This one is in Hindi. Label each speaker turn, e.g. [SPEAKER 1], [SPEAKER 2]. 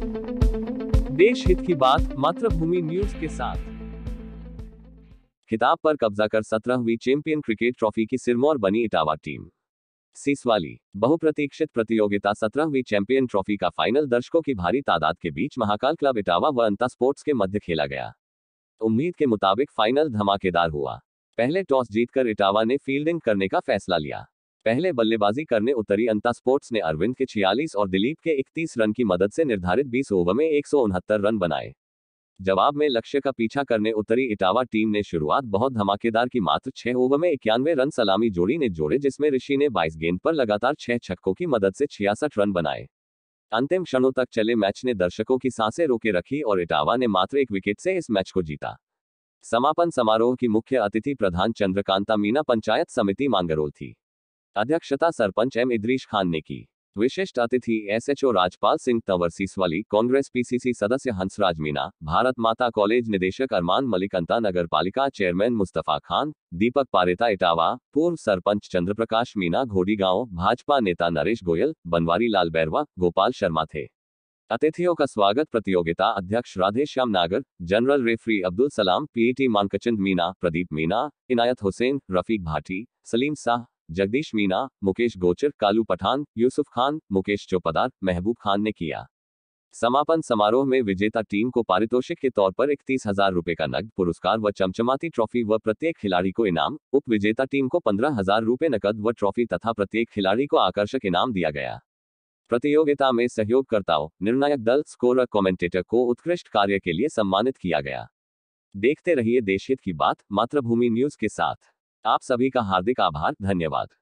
[SPEAKER 1] देश हित की बात मातृभूमि न्यूज के साथ खिताब पर कब्जा कर सत्रहवीं चैंपियन क्रिकेट ट्रॉफी की सिरमौर बनी इटावा टीम सीसवाली बहुप्रतीक्षित प्रतियोगिता सत्रहवीं चैंपियन ट्रॉफी का फाइनल दर्शकों की भारी तादाद के बीच महाकाल क्लब इटावा व अंता स्पोर्ट्स के मध्य खेला गया उम्मीद के मुताबिक फाइनल धमाकेदार हुआ पहले टॉस जीतकर इटावा ने फील्डिंग करने का फैसला लिया पहले बल्लेबाजी करने उतरी अंता स्पोर्ट्स ने अरविंद के 46 और दिलीप के 31 रन की मदद से निर्धारित 20 ओवर में एक रन बनाए जवाब में लक्ष्य का पीछा करने उतरी इटावा टीम ने शुरुआत बहुत धमाकेदार की मात्र 6 ओवर में इक्यानवे रन सलामी जोड़ी ने जोड़े जिसमें ऋषि ने 22 गेंद पर लगातार छह छक्कों की मदद से छियासठ रन बनाए अंतिम क्षणों तक चले मैच ने दर्शकों की सांसें रोके रखी और इटावा ने मात्र एक विकेट से इस मैच को जीता समापन समारोह की मुख्य अतिथि प्रधान चंद्रकांता मीना पंचायत समिति मांगरोल थी अध्यक्षता सरपंच एम इद्रीश खान ने की विशिष्ट अतिथि एसएचओ राजपाल सिंह तंवर सीसवाली कांग्रेस पीसीसी सदस्य हंसराज मीना भारत माता कॉलेज निदेशक अरमान मलिकंता नगर पालिका चेयरमैन मुस्तफा खान दीपक पारेता इटावा पूर्व सरपंच चंद्रप्रकाश मीना घोड़ी गांव भाजपा नेता नरेश गोयल बनवारी लाल बैरवा गोपाल शर्मा थे अतिथियों का स्वागत प्रतियोगिता अध्यक्ष राधेश्याम नागर general referee Abdul Salam PET Manakchand Meena Pradeep Meena Inayat Hussain Rafiq Bhati Salim Shah Jagdish Meena Mukesh Gochar Kalu Pathan Yusuf Khan Mukesh चौपादार महबूब खान ने किया समापन समारोह में विजेता टीम को पारितोषिक के तौर पर इकतीस हजार रूपए का नकद पुरस्कार व चमचमाती ट्रॉफी व प्रत्येक खिलाड़ी को इनाम उप विजेता टीम को पंद्रह हजार रूपए नकद व ट्रॉफी तथा प्रत्येक खिलाड़ी को आकर्षक इनाम दिया गया प्रतियोगिता में सहयोगकर्ताओं निर्णायक दल स्कोर कॉमेंटेटर को उत्कृष्ट कार्य के लिए सम्मानित किया गया देखते रहिए देशहित की बात मातृभूमि न्यूज के साथ आप सभी का हार्दिक आभार धन्यवाद